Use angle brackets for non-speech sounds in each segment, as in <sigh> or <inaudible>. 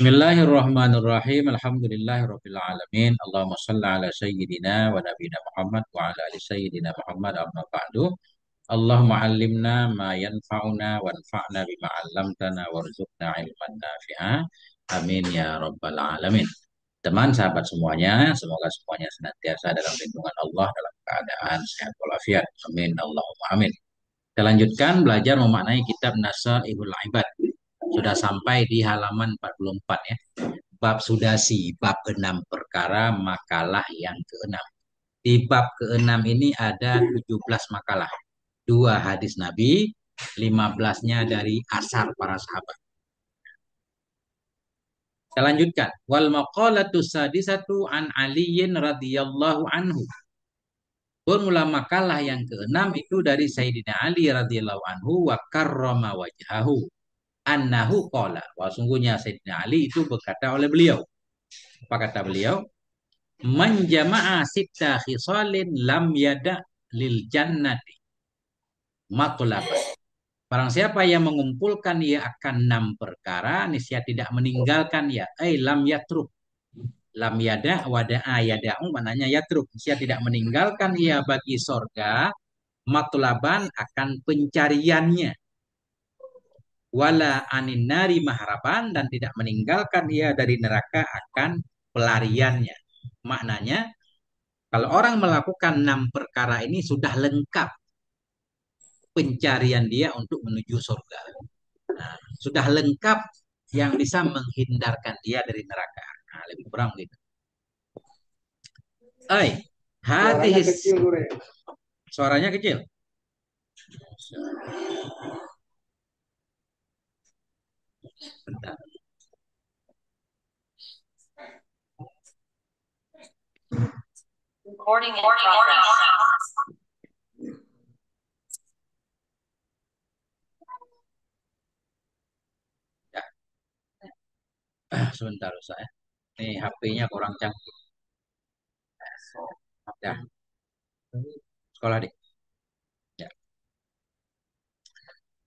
Bismillahirrahmanirrahim. Alhamdulillahirabbil alamin. Allahumma shalli ala sayyidina wa nabiyina Muhammad wa ala ali sayyidina Muhammad amma ba'du. Allahumma 'allimna ma yanfa'una wanfa'na bima 'allamtana warzuqna 'ilman nafi'a. Amin ya rabbal alamin. Teman sahabat semuanya, semoga semuanya senantiasa dalam lindungan Allah dalam keadaan sehat walafiat. Amin Allahumma amin. Kita lanjutkan belajar memaknai kitab Nasaihul Ibad sudah sampai di halaman 44 ya. Bab sudah si bab keenam perkara makalah yang keenam Di bab keenam ini ada 17 makalah. Dua hadis Nabi, 15-nya dari asar para sahabat. Kita lanjutkan. Wal maqalatu sadisatu an Aliyin radhiyallahu anhu. Formula makalah yang keenam itu dari Sayyidina Ali radhiyallahu anhu wa karrama wajhahu annahu qala wa sungguhnya Sayyidina Ali itu berkata oleh beliau apa kata beliau man jama'a sitta khisalin lam yada lil jannati matlab barang siapa yang mengumpulkan ia akan enam perkara Niscaya tidak meninggalkan ya eh lam yatruk lam yada wadaa yada'u mananya yatruk Niscaya tidak meninggalkan ia bagi sorga matlaban akan pencariannya wala anin nari maharaban dan tidak meninggalkan ia dari neraka akan pelariannya. Maknanya kalau orang melakukan enam perkara ini sudah lengkap pencarian dia untuk menuju surga. Nah, sudah lengkap yang bisa menghindarkan dia dari neraka. Nah, lebih kurang gitu. Hai, hati Suaranya kecil. Suaranya kecil. Recording in ya? progress. Sebentar saya. Ini HP-nya kurang canggih. Ya. Sekolah deh. Ya.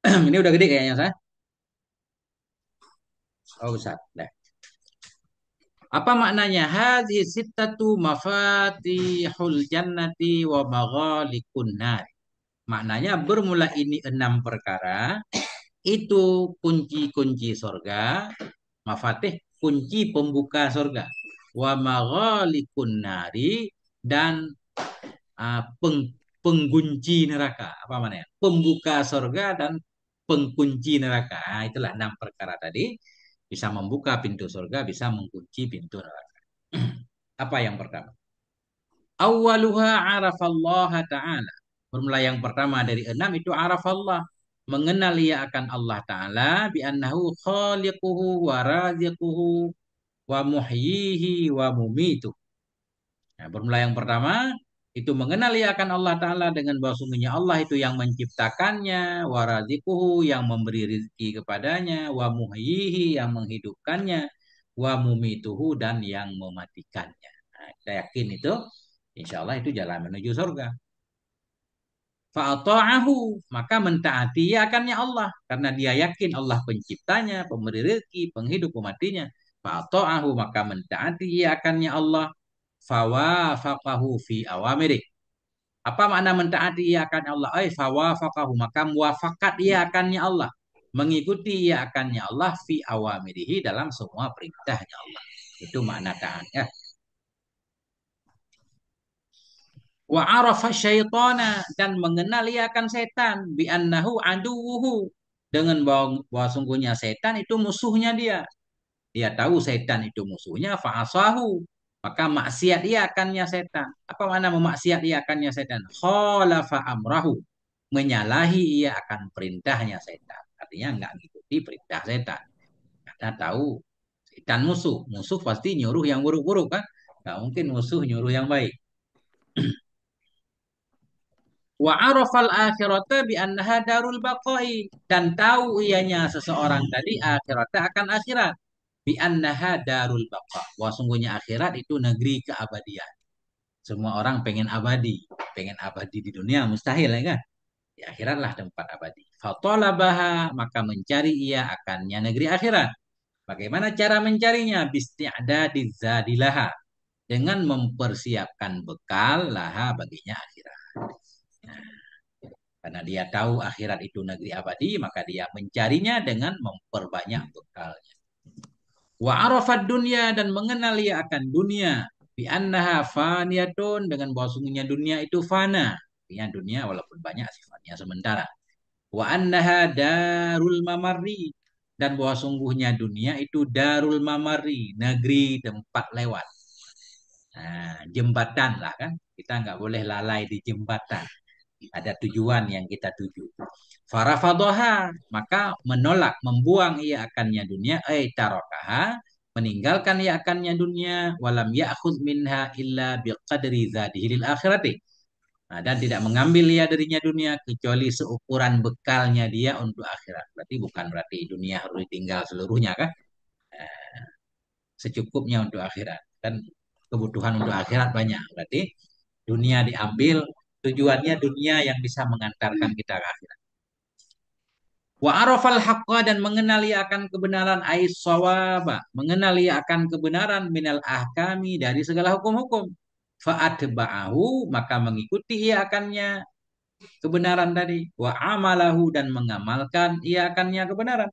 <clears throat> Ini udah gede kayaknya saya. Oh, Ustaz. Nah. Apa maknanya? Hadhi sittatu mafatihul jannati wa maghalikun nar. Maknanya bermula ini enam perkara itu kunci-kunci sorga, mafatih kunci pembuka sorga, wa maghalikun nari dan uh, peng, pengkunci neraka. Apa maknanya? Pembuka sorga dan pengkunci neraka. Nah, itulah enam perkara tadi bisa membuka pintu surga, bisa mengunci pintu neraka. <clears throat> Apa yang pertama? Awaluha arafallah ta'ala. Formula yang pertama dari enam itu arafallah. Mengenal ia akan Allah Ta'ala bi'annahu khaliquhu wa raziquhu wa muhyihi wa mumitu. Nah, formula yang pertama itu mengenali akan Allah Ta'ala dengan sungguhnya Allah itu yang menciptakannya, warazikuhu yang memberi rezeki kepadanya, wa muhyihi yang menghidupkannya, wa mumituhu dan yang mematikannya. Nah, kita yakin itu, insya Allah itu jalan menuju surga. Fa'ata'ahu, maka mentaati akannya Allah. Karena dia yakin Allah penciptanya, pemberi rezeki, penghidup pematinya. Fa'ata'ahu, maka mentaati akannya Allah fawafaqahu fi awamiri. Apa makna mentaati ia akan Allah? Ay fawafaqahu maka muwafaqat ia akannya Allah. Mengikuti ia akannya Allah fi awamirihi dalam semua perintahnya Allah. Itu makna taat ya. Wa arafa syaitana dan mengenal ia akan setan bi annahu aduwuhu dengan bahwa, bahwa sungguhnya setan itu musuhnya dia. Dia tahu setan itu musuhnya fa'asahu maka maksiat ia akannya setan. Apa makna memaksiat ia akannya setan? Kholafa amrahu. Menyalahi ia akan perintahnya setan. Artinya nggak mengikuti perintah setan. Karena tahu setan musuh. Musuh pasti nyuruh yang buruk-buruk kan. Enggak mungkin musuh nyuruh yang baik. <clears throat> Wa arafal akhirata bi annaha darul baqai dan tahu ianya seseorang tadi akhirat akan akhirat bi annaha darul baqa. wa sungguhnya akhirat itu negeri keabadian. Semua orang pengen abadi, pengen abadi di dunia mustahil ya kan? Di akhiratlah tempat abadi. Fatolabaha maka mencari ia akannya negeri akhirat. Bagaimana cara mencarinya? di zadilaha. Dengan mempersiapkan bekal laha baginya akhirat. Karena dia tahu akhirat itu negeri abadi, maka dia mencarinya dengan memperbanyak bekalnya. Wa arafat dunia dan mengenal ia akan dunia. Bi annaha faniyatun dengan bahwa sungguhnya dunia itu fana. Ya dunia walaupun banyak sifatnya sementara. Wa annaha darul mamari dan bahwa sungguhnya dunia itu darul mamari, negeri tempat lewat. Nah, jembatan lah kan. Kita nggak boleh lalai di jembatan. Ada tujuan yang kita tuju. Farafadoha, maka menolak, membuang ia akannya dunia, eh tarokaha, meninggalkan ia akannya dunia, walam yakhud minha illa biqadri zadihil akhirati. Nah, dan tidak mengambil ia darinya dunia kecuali seukuran bekalnya dia untuk akhirat. Berarti bukan berarti dunia harus ditinggal seluruhnya kan? Secukupnya untuk akhirat. Dan kebutuhan untuk akhirat banyak. Berarti dunia diambil, tujuannya dunia yang bisa mengantarkan kita ke akhirat. Wa arafal haqqa dan mengenali akan kebenaran ai sawaba, mengenali akan kebenaran minal ahkami dari segala hukum-hukum. adba'ahu maka mengikuti ia akannya kebenaran tadi. Wa amalahu dan mengamalkan ia akannya kebenaran.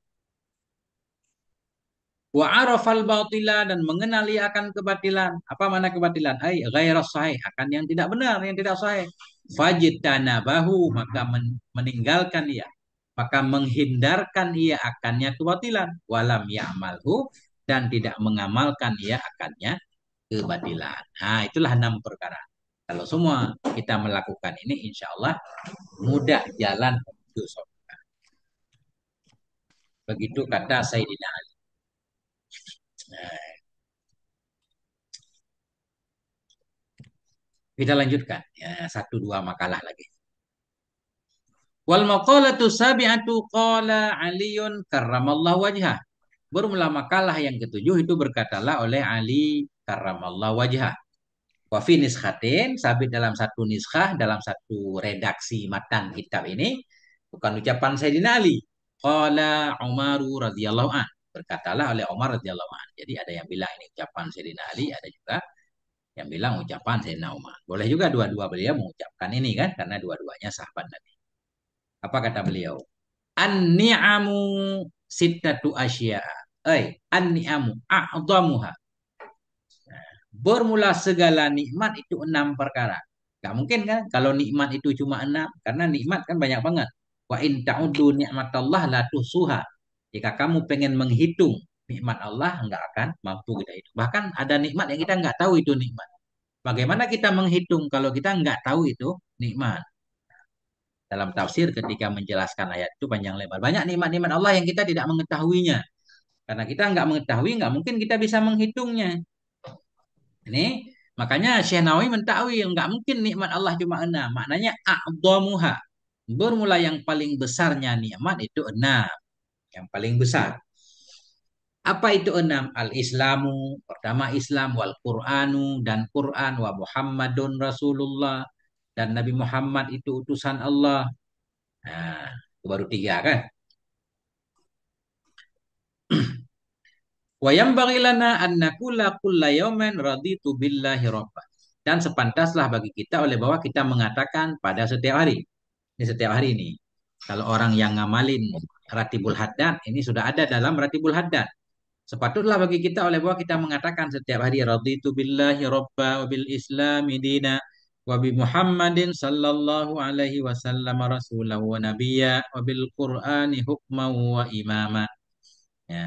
Wa arafal batila dan mengenali akan kebatilan. Apa mana kebatilan? Ai ghairas sahih, akan yang tidak benar, yang tidak sahih. Fajtanabahu maka meninggalkan ia maka menghindarkan ia akannya kebatilan walam ya'malhu dan tidak mengamalkan ia akannya kebatilan. Nah, itulah enam perkara. Kalau semua kita melakukan ini insyaallah mudah jalan menuju surga. Begitu kata Sayyidina Ali. Nah. Kita lanjutkan ya, satu dua makalah lagi. Wal maqalatu sabi'atu qala Aliun karramallahu wajhah. Bermula makalah yang ketujuh itu berkatalah oleh Ali karramallahu wajhah. Wa fi niskhatin sabit dalam satu niskah dalam satu redaksi matan kitab ini bukan ucapan Sayyidina Ali. Qala umar radhiyallahu an. Berkatalah oleh Umar radhiyallahu an. Jadi ada yang bilang ini ucapan Sayyidina Ali, ada juga yang bilang ucapan Sayyidina Umar. Boleh juga dua-dua beliau mengucapkan ini kan karena dua-duanya sahabat Nabi. Apa kata beliau? An-ni'amu sittatu asya. Eh, an-ni'amu a'zamuha. Bermula segala nikmat itu enam perkara. Gak mungkin kan kalau nikmat itu cuma enam. Karena nikmat kan banyak banget. Wa in ta'udu ni'matallah la tuhsuha. Jika kamu pengen menghitung nikmat Allah, nggak akan mampu kita hitung. Bahkan ada nikmat yang kita nggak tahu itu nikmat. Bagaimana kita menghitung kalau kita nggak tahu itu nikmat? dalam tafsir ketika menjelaskan ayat itu panjang lebar. Banyak nikmat-nikmat Allah yang kita tidak mengetahuinya. Karena kita nggak mengetahui, nggak mungkin kita bisa menghitungnya. Ini makanya Syekh Nawawi mentakwil nggak mungkin nikmat Allah cuma enam. Maknanya a'dhamuha. Bermula yang paling besarnya nikmat itu enam. Yang paling besar. Apa itu enam? Al-Islamu, pertama Islam, wal Quranu dan Quran, wa Muhammadun Rasulullah, dan Nabi Muhammad itu utusan Allah. Nah, baru tiga kan? <clears throat> Wa yang lana an naqula kulla radhi raditu billahi rabba. Dan sepantaslah bagi kita oleh bahwa kita mengatakan pada setiap hari. Ini setiap hari ini. Kalau orang yang ngamalin ratibul haddad, ini sudah ada dalam ratibul haddad. Sepatutlah bagi kita oleh bahwa kita mengatakan setiap hari raditu billahi rabba wa bil islami dina وبي محمد صلى الله عليه وسلم رسولا Qur'ani hukman wa imama. ya.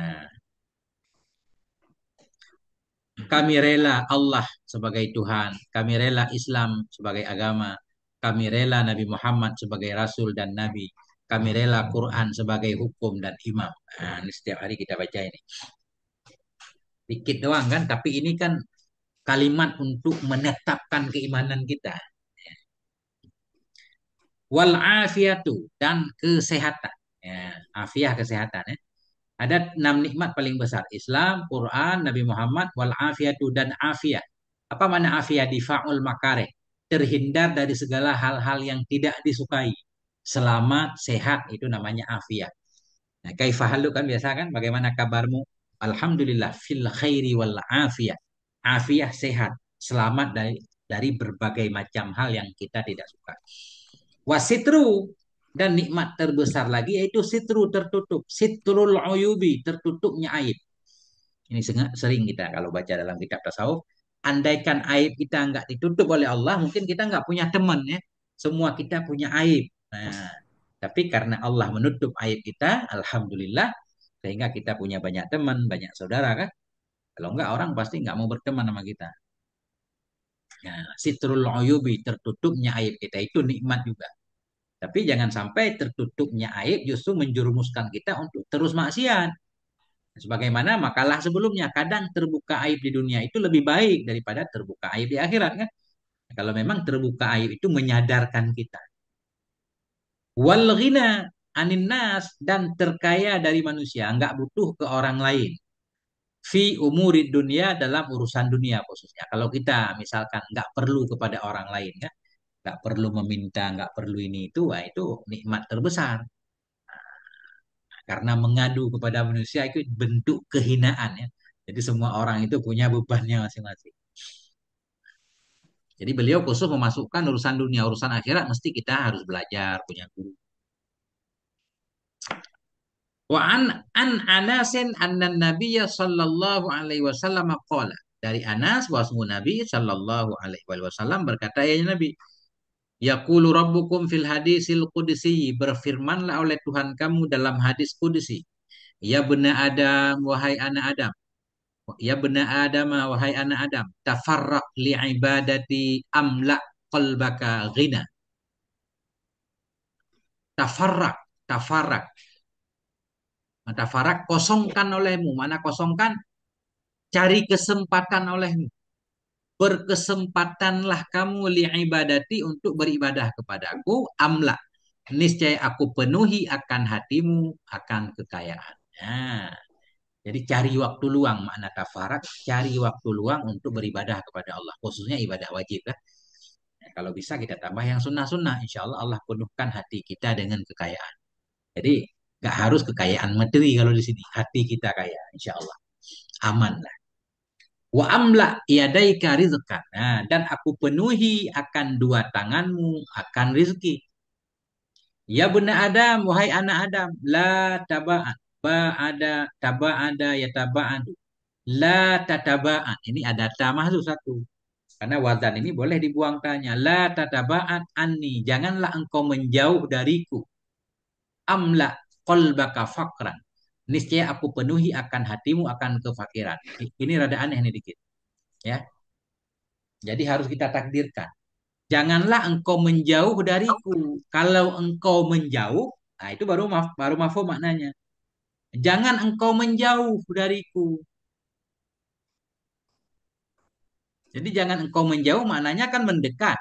kami rela Allah sebagai Tuhan kami rela Islam sebagai agama kami rela Nabi Muhammad sebagai Rasul dan Nabi kami rela Quran sebagai hukum dan imam nah, ini setiap hari kita baca ini dikit doang kan tapi ini kan kalimat untuk menetapkan keimanan kita. Wal afiatu dan kesehatan. Ya, afiah kesehatan ya. Ada enam nikmat paling besar. Islam, Quran, Nabi Muhammad, wal afiatu dan afiah. Apa makna afiah? fa'ul makare. Terhindar dari segala hal-hal yang tidak disukai. Selamat, sehat, itu namanya afiah. Nah, kaifahalu kan biasa kan, bagaimana kabarmu? Alhamdulillah, fil khairi wal afiyah afiah sehat, selamat dari dari berbagai macam hal yang kita tidak suka. Wasitru dan nikmat terbesar lagi yaitu sitru tertutup, sitrul uyubi, tertutupnya aib. Ini sering kita kalau baca dalam kitab tasawuf, andaikan aib kita nggak ditutup oleh Allah, mungkin kita nggak punya teman ya. Semua kita punya aib. Nah, tapi karena Allah menutup aib kita, alhamdulillah sehingga kita punya banyak teman, banyak saudara kan. Kalau enggak orang pasti enggak mau berteman sama kita. Ya, sitrul uyubi tertutupnya aib kita itu nikmat juga. Tapi jangan sampai tertutupnya aib justru menjerumuskan kita untuk terus maksiat. Sebagaimana makalah sebelumnya, kadang terbuka aib di dunia itu lebih baik daripada terbuka aib di akhirat kan? Nah, kalau memang terbuka aib itu menyadarkan kita. Wal ghina anin nas dan terkaya dari manusia, Enggak butuh ke orang lain fi umuri dunia dalam urusan dunia khususnya. Kalau kita misalkan nggak perlu kepada orang lain ya, nggak perlu meminta, nggak perlu ini itu, wah itu nikmat terbesar. Nah, karena mengadu kepada manusia itu bentuk kehinaan ya. Jadi semua orang itu punya bebannya masing-masing. Jadi beliau khusus memasukkan urusan dunia, urusan akhirat mesti kita harus belajar, punya guru. Wa an an Anasin anna Nabiya sallallahu alaihi wasallam qala. Dari Anas bahwa Nabi sallallahu alaihi wasallam berkata ya Nabi, Yaqulu rabbukum fil hadisil qudsi berfirmanlah oleh Tuhan kamu dalam hadis qudsi. Ya bena Adam wahai anak Adam. Ya bena Adam wahai anak Adam, tafarraq li ibadati amla qalbaka ghina. Tafarraq, tafarraq Mata farak kosongkan olehmu. Mana kosongkan? Cari kesempatan olehmu. Berkesempatanlah kamu li'ibadati untuk beribadah kepada Aku Amla. Niscaya aku penuhi akan hatimu, akan kekayaan. Nah, jadi cari waktu luang makna tafarak, cari waktu luang untuk beribadah kepada Allah, khususnya ibadah wajib Ya. Ya, kalau bisa kita tambah yang sunnah-sunnah, insya Allah Allah penuhkan hati kita dengan kekayaan. Jadi Gak harus kekayaan materi kalau di sini. Hati kita kaya, insya Allah. Aman lah. Wa amla yadaika rizqan. Nah, dan aku penuhi akan dua tanganmu akan rizki. Ya bena Adam, wahai anak Adam, la taba'an, ba'ada, ada ya taba'an. La tataba'an. Ini ada ta satu. Karena wazan ini boleh dibuang tanya. La tataba'at anni. Janganlah engkau menjauh dariku. Amla kolbaka fakran. Niscaya aku penuhi akan hatimu akan kefakiran. Ini rada aneh nih dikit. Ya. Jadi harus kita takdirkan. Janganlah engkau menjauh dariku. Kalau engkau menjauh, nah itu baru maf baru mafhum maknanya. Jangan engkau menjauh dariku. Jadi jangan engkau menjauh maknanya kan mendekat.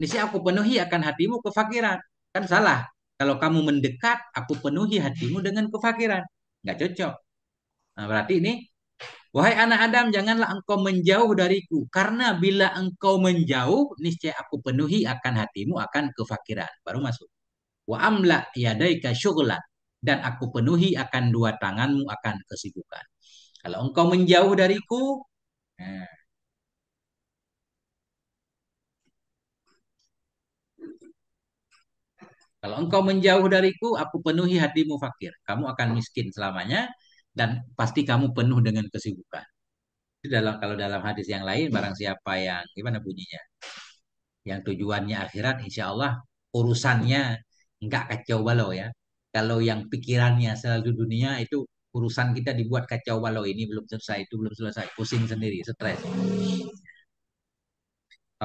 Niscaya aku penuhi akan hatimu kefakiran. Kan salah. Kalau kamu mendekat, aku penuhi hatimu dengan kefakiran. Nggak cocok. Nah, berarti ini, wahai anak Adam, janganlah engkau menjauh dariku. Karena bila engkau menjauh, niscaya aku penuhi akan hatimu akan kefakiran. Baru masuk. Wa amla yadaika syughlan. Dan aku penuhi akan dua tanganmu akan kesibukan. Kalau engkau menjauh dariku, nah, Kalau engkau menjauh dariku, aku penuhi hatimu fakir. Kamu akan miskin selamanya dan pasti kamu penuh dengan kesibukan. Itu dalam kalau dalam hadis yang lain barang siapa yang gimana bunyinya? Yang tujuannya akhirat insya Allah urusannya enggak kacau balau ya. Kalau yang pikirannya selalu dunia itu urusan kita dibuat kacau balau ini belum selesai itu belum selesai pusing sendiri stres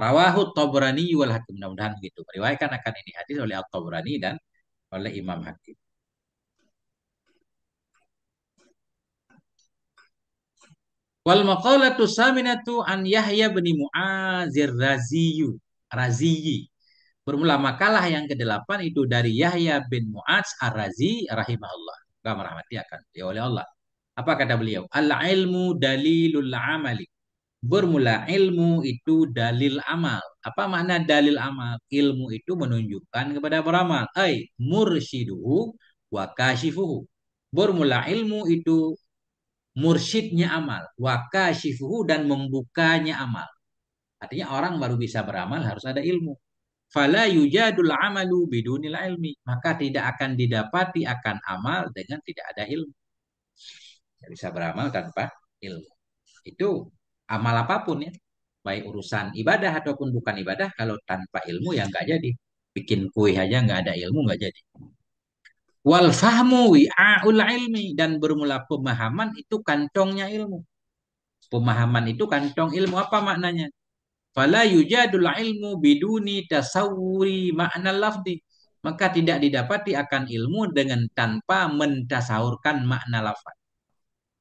Rawahu Tabrani wal Hakim. Mudah-mudahan begitu. Meriwayatkan akan ini hadis oleh al tabrani dan oleh Imam Hakim. Wal maqalatu saminatu an Yahya bin Mu'azir Raziyu. Raziyi. Bermula makalah yang ke-8 itu dari Yahya bin Mu'az Ar-Razi rahimahullah. Semoga merahmati akan ya oleh Allah. Apa kata beliau? Al-ilmu dalilul amali bermula ilmu itu dalil amal. Apa makna dalil amal? Ilmu itu menunjukkan kepada beramal. Ay mursiduhu wa kashifuhu. Bermula ilmu itu mursidnya amal. Wa kashifuhu dan membukanya amal. Artinya orang baru bisa beramal harus ada ilmu. Fala yujadul amalu bidunil ilmi. Maka tidak akan didapati akan amal dengan tidak ada ilmu. Tidak bisa beramal tanpa ilmu. Itu amal apapun ya baik urusan ibadah ataupun bukan ibadah kalau tanpa ilmu ya nggak jadi bikin kue aja nggak ada ilmu nggak jadi wal fahmu wi'aul ilmi dan bermula pemahaman itu kantongnya ilmu pemahaman itu kantong ilmu apa maknanya fala yujadul ilmu biduni tasawuri makna lafdi maka tidak didapati akan ilmu dengan tanpa mentasawurkan makna lafaz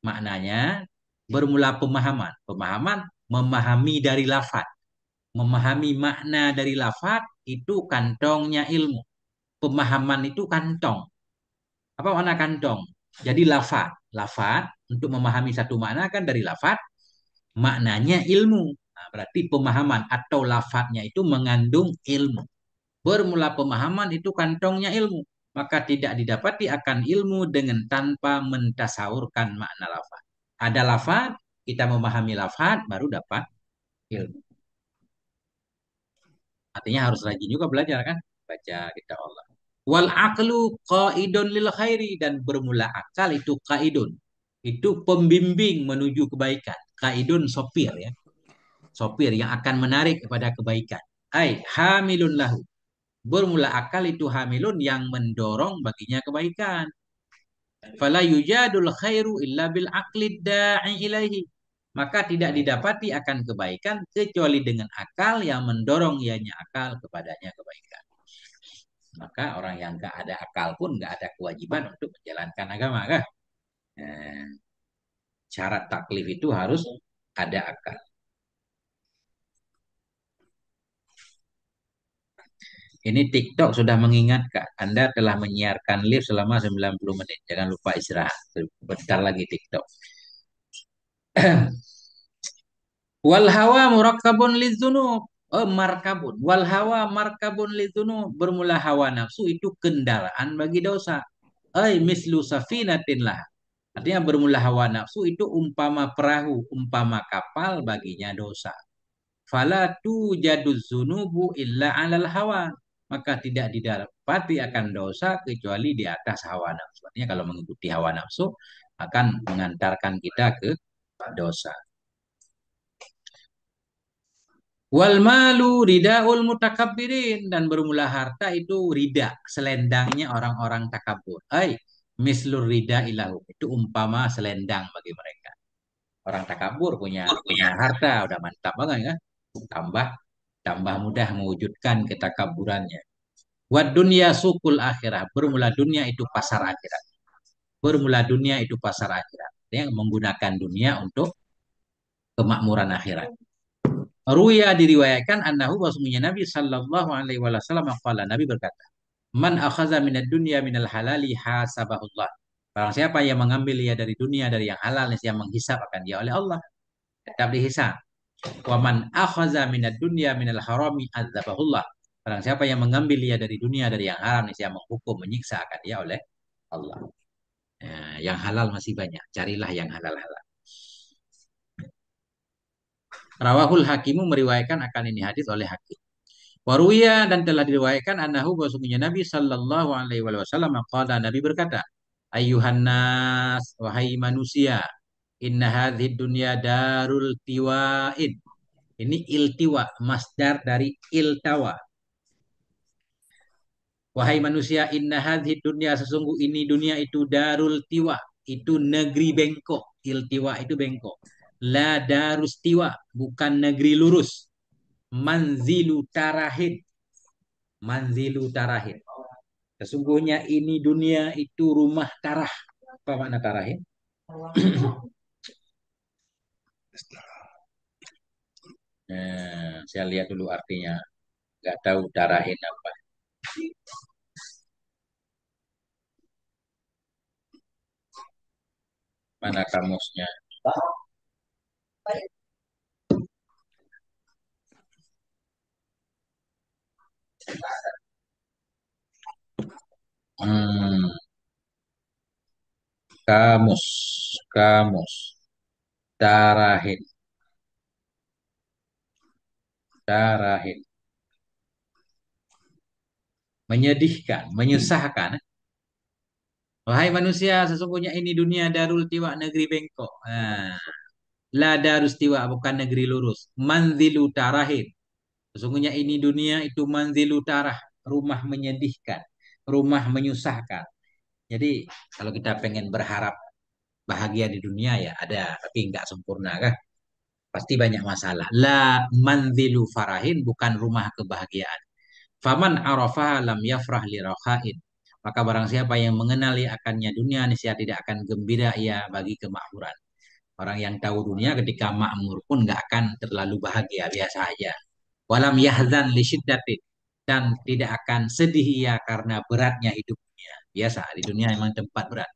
maknanya Ya. bermula pemahaman. Pemahaman memahami dari lafat. Memahami makna dari lafat itu kantongnya ilmu. Pemahaman itu kantong. Apa makna kantong? Jadi lafat. Lafat untuk memahami satu makna kan dari lafat maknanya ilmu. Nah, berarti pemahaman atau lafatnya itu mengandung ilmu. Bermula pemahaman itu kantongnya ilmu. Maka tidak didapati akan ilmu dengan tanpa mentasaurkan makna lafat. Ada lafad, kita memahami lafad, baru dapat ilmu. Artinya harus rajin juga belajar kan? Baca kita Allah. Wal aqlu qaidun lil khairi dan bermula akal itu qaidun. Itu pembimbing menuju kebaikan. Qaidun sopir ya. Sopir yang akan menarik kepada kebaikan. Hai, hamilun lahu. Bermula akal itu hamilun yang mendorong baginya kebaikan. Fala yujadul khairu illa bil aqlid da'i ilaihi. Maka tidak didapati akan kebaikan kecuali dengan akal yang mendorong ianya akal kepadanya kebaikan. Maka orang yang gak ada akal pun gak ada kewajiban untuk menjalankan agama. Kah? Eh, syarat taklif itu harus ada akal. Ini TikTok sudah mengingatkan Anda telah menyiarkan live selama 90 menit. Jangan lupa istirahat. Bentar lagi TikTok. <clears throat> Wal hawa murakkabun lizunub. Oh, markabun. Wal hawa markabun lizunub. Bermula hawa nafsu itu kendaraan bagi dosa. Ay mislu safinatin lah. Artinya bermula hawa nafsu itu umpama perahu, umpama kapal baginya dosa. Fala tu jadu zunubu illa alal hawa maka tidak didapati akan dosa kecuali di atas hawa nafsu. Artinya kalau mengikuti hawa nafsu akan mengantarkan kita ke dosa. Wal malu ridaul mutakabbirin dan bermula harta itu rida selendangnya orang-orang takabur. ay mislur rida ilahu itu umpama selendang bagi mereka. Orang takabur punya punya harta udah mantap banget ya. Tambah tambah mudah mewujudkan ketakaburannya. Wad dunia sukul akhirah. Bermula dunia itu pasar akhirat. Bermula dunia itu pasar akhirat. Yang menggunakan dunia untuk kemakmuran akhirat. Ruya diriwayatkan annahu bahwasanya Nabi sallallahu alaihi wasallam qala Nabi berkata, "Man akhaza minad dunya minal halali hasabahullah." Barang siapa yang mengambil ia dari dunia dari yang halal yang menghisap akan dia oleh Allah. Tetap dihisap. Wa man akhaza minad dunya minal harami adzabahullah. Barang siapa yang mengambil dia dari dunia dari yang haram, ini, siapa menghukum menyiksa akan dia oleh Allah. Nah, yang halal masih banyak, carilah yang halal-halal. Rawahul Hakimu meriwayatkan akan ini hadis oleh Hakim. Waruya dan telah diriwayatkan annahu bahwasanya Nabi sallallahu alaihi wasallam qala Nabi berkata, "Ayyuhan nas, wahai manusia, Inna hadhid dunya darul tiwaid. Ini iltiwa, masdar dari iltawa. Wahai manusia, inna hadhid dunya sesungguh ini dunia itu darul tiwa, itu negeri bengkok. Iltiwa itu bengkok. La darus tiwa, bukan negeri lurus. Manzilu tarahid Manzilu tarahid Sesungguhnya ini dunia itu rumah tarah. Apa makna tarahid? <clears throat> Eh, saya lihat dulu artinya. Nggak tahu darahin apa. Mana kamusnya? Hmm. Kamus, kamus. Darahin. Darahin. Menyedihkan, menyusahkan. Eh? Wahai manusia, sesungguhnya ini dunia darul tiwa negeri bengkok. Nah, la darus tiwa bukan negeri lurus. Manzilu tarahin. Sesungguhnya ini dunia itu manzilu tarah, rumah menyedihkan, rumah menyusahkan. Jadi kalau kita pengen berharap bahagia di dunia ya ada, tapi nggak sempurna kan? Pasti banyak masalah. La manzilu farahin bukan rumah kebahagiaan. Faman arofah lam yafrah li rahain. Maka barang siapa yang mengenali akannya dunia, niscaya tidak akan gembira ia bagi kemakmuran. Orang yang tahu dunia ketika makmur pun nggak akan terlalu bahagia, biasa aja. Walam yahzan li syiddatin. Dan tidak akan sedih ia karena beratnya hidupnya. Biasa, di dunia memang tempat berat.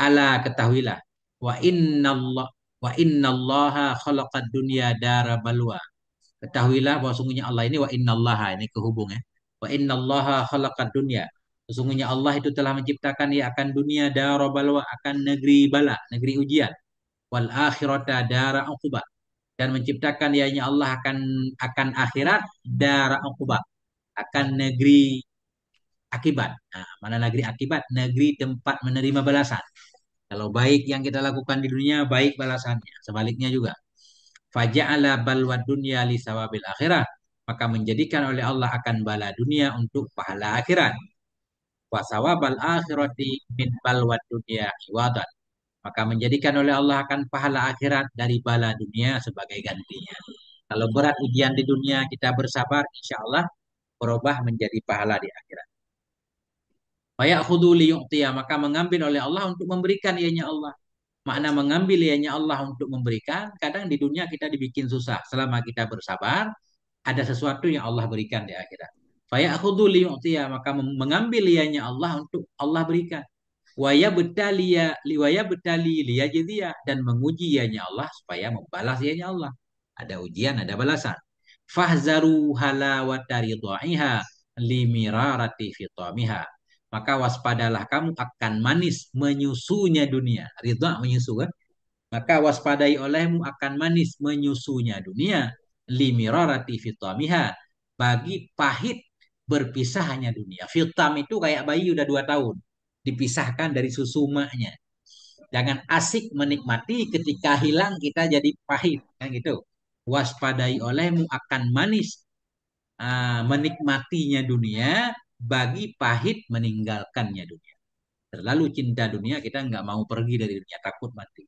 Ala ketahuilah wa inna Allah wa inna Allah khalaqad dunya dara balwa. Ketahuilah bahwa sungguhnya Allah ini wa inna Allah ini kehubung ya. Wa inna Allah khalaqad dunya. Sesungguhnya Allah itu telah menciptakan ya akan dunia dara balwa akan negeri bala, negeri ujian. Wal akhirata dara uqba. Dan menciptakan ianya Allah akan akan akhirat dara uqba akan negeri akibat. Nah, mana negeri akibat? Negeri tempat menerima balasan. Kalau baik yang kita lakukan di dunia, baik balasannya. Sebaliknya juga. Faja'ala balwa dunya li sawabil akhirah. Maka menjadikan oleh Allah akan bala dunia untuk pahala akhirat. Wasawabal akhirati min balwa dunia iwadat. Maka menjadikan oleh Allah akan pahala akhirat dari bala dunia sebagai gantinya. Kalau berat ujian di dunia kita bersabar, insya Allah berubah menjadi pahala di akhirat. Fayakhudhu liyu'tiya. Maka mengambil oleh Allah untuk memberikan ianya Allah. Makna mengambil ianya Allah untuk memberikan. Kadang di dunia kita dibikin susah. Selama kita bersabar, ada sesuatu yang Allah berikan di akhirat. Fayakhudhu liyu'tiya. Maka mengambil ianya Allah untuk Allah berikan. Waya betali liwaya betali liyajidiyah. Dan menguji ianya Allah supaya membalas ianya Allah. Ada ujian, ada balasan. Fahzaru halawatari du'iha limirarati fitamiha maka waspadalah kamu akan manis menyusunya dunia. Ridha menyusu kan? Maka waspadai olehmu akan manis menyusunya dunia. Limirarati fitamiha. Bagi pahit berpisahnya dunia. Fitam itu kayak bayi udah dua tahun. Dipisahkan dari susu maknya. Jangan asik menikmati ketika hilang kita jadi pahit. Kan gitu. Waspadai olehmu akan manis ah, menikmatinya dunia bagi pahit meninggalkannya dunia. Terlalu cinta dunia, kita nggak mau pergi dari dunia, takut mati.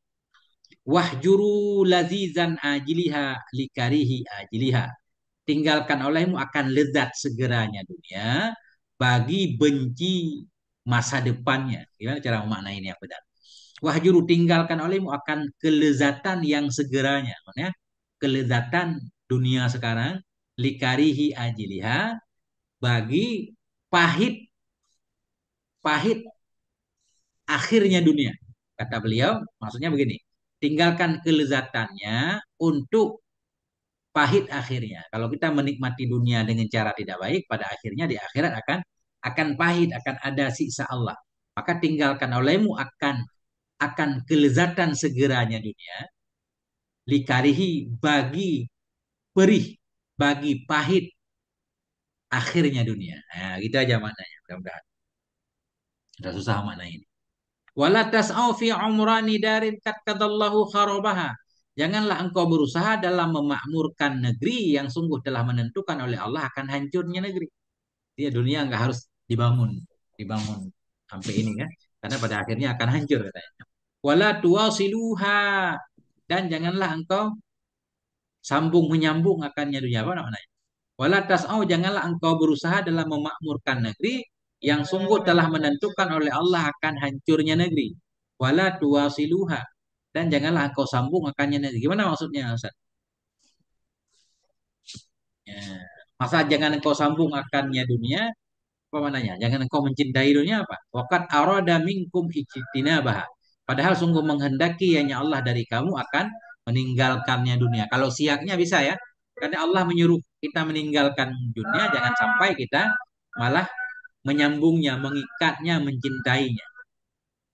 Wahjuru lazizan ajiliha likarihi ajiliha. Tinggalkan olehmu akan lezat segeranya dunia bagi benci masa depannya. Gimana cara memaknai memaknainya benar? Wahjuru tinggalkan olehmu akan kelezatan yang segeranya. Maksudnya kelezatan dunia sekarang likarihi ajiliha bagi pahit pahit akhirnya dunia kata beliau maksudnya begini tinggalkan kelezatannya untuk pahit akhirnya kalau kita menikmati dunia dengan cara tidak baik pada akhirnya di akhirat akan akan pahit akan ada siksa Allah maka tinggalkan olehmu akan akan kelezatan segeranya dunia likarihi bagi perih bagi pahit akhirnya dunia. Nah, gitu aja maknanya mudah-mudahan. Sudah susah makna ini. Wala tas'au fi umrani darin katkadallahu kharabaha. Janganlah engkau berusaha dalam memakmurkan negeri yang sungguh telah menentukan oleh Allah akan hancurnya negeri. Dia dunia nggak harus dibangun, dibangun sampai ini ya, karena pada akhirnya akan hancur katanya. Wala tuwasiluha dan janganlah engkau sambung menyambung akannya dunia apa namanya? Wala tas'au janganlah engkau berusaha dalam memakmurkan negeri yang sungguh telah menentukan oleh Allah akan hancurnya negeri. Wala siluha dan janganlah engkau sambung akannya negeri. Gimana maksudnya Ustaz? Ya. Masa jangan engkau sambung akannya dunia apa mananya? Jangan engkau mencintai dunia apa? Waqad arada minkum ijtinabah. Padahal sungguh menghendaki yang Allah dari kamu akan meninggalkannya dunia. Kalau siaknya bisa ya. Karena Allah menyuruh kita meninggalkan dunia, jangan sampai kita malah menyambungnya, mengikatnya, mencintainya.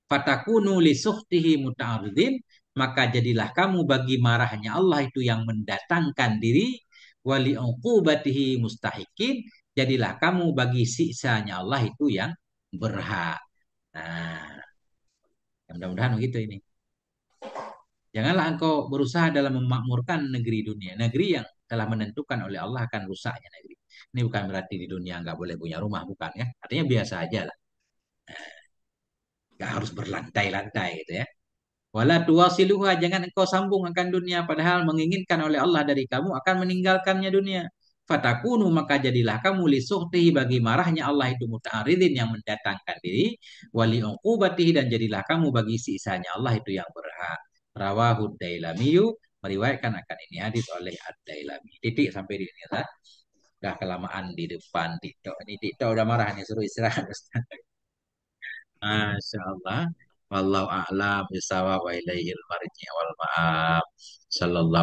Fatakunu lisuhtihi muta'aridin, maka jadilah kamu bagi marahnya Allah itu yang mendatangkan diri, wali uqubatihi mustahikin, jadilah kamu bagi siksanya Allah itu yang berhak. Nah, ya mudah-mudahan begitu ini. Janganlah engkau berusaha dalam memakmurkan negeri dunia, negeri yang telah menentukan oleh Allah akan rusaknya negeri. Ini bukan berarti di dunia nggak boleh punya rumah, bukan ya. Artinya biasa aja lah. Nggak harus berlantai-lantai gitu ya. Wala siluha, jangan engkau sambung akan dunia. Padahal menginginkan oleh Allah dari kamu akan meninggalkannya dunia. Fatakunu maka jadilah kamu lisuhtihi bagi marahnya Allah itu muta'aridin yang mendatangkan diri. Wali uqubatihi dan jadilah kamu bagi sisanya Allah itu yang berhak. Rawahud dailamiyu meriwayatkan akan ini hadis oleh Ad-Dailami. Titik sampai di sini lah. Dah kelamaan di depan TikTok. Ini TikTok udah marah nih suruh istirahat Ustaz. Masya Allah. Wallahu a'lam bisawab wa ilaihil marji wal ma'ab. Sallallahu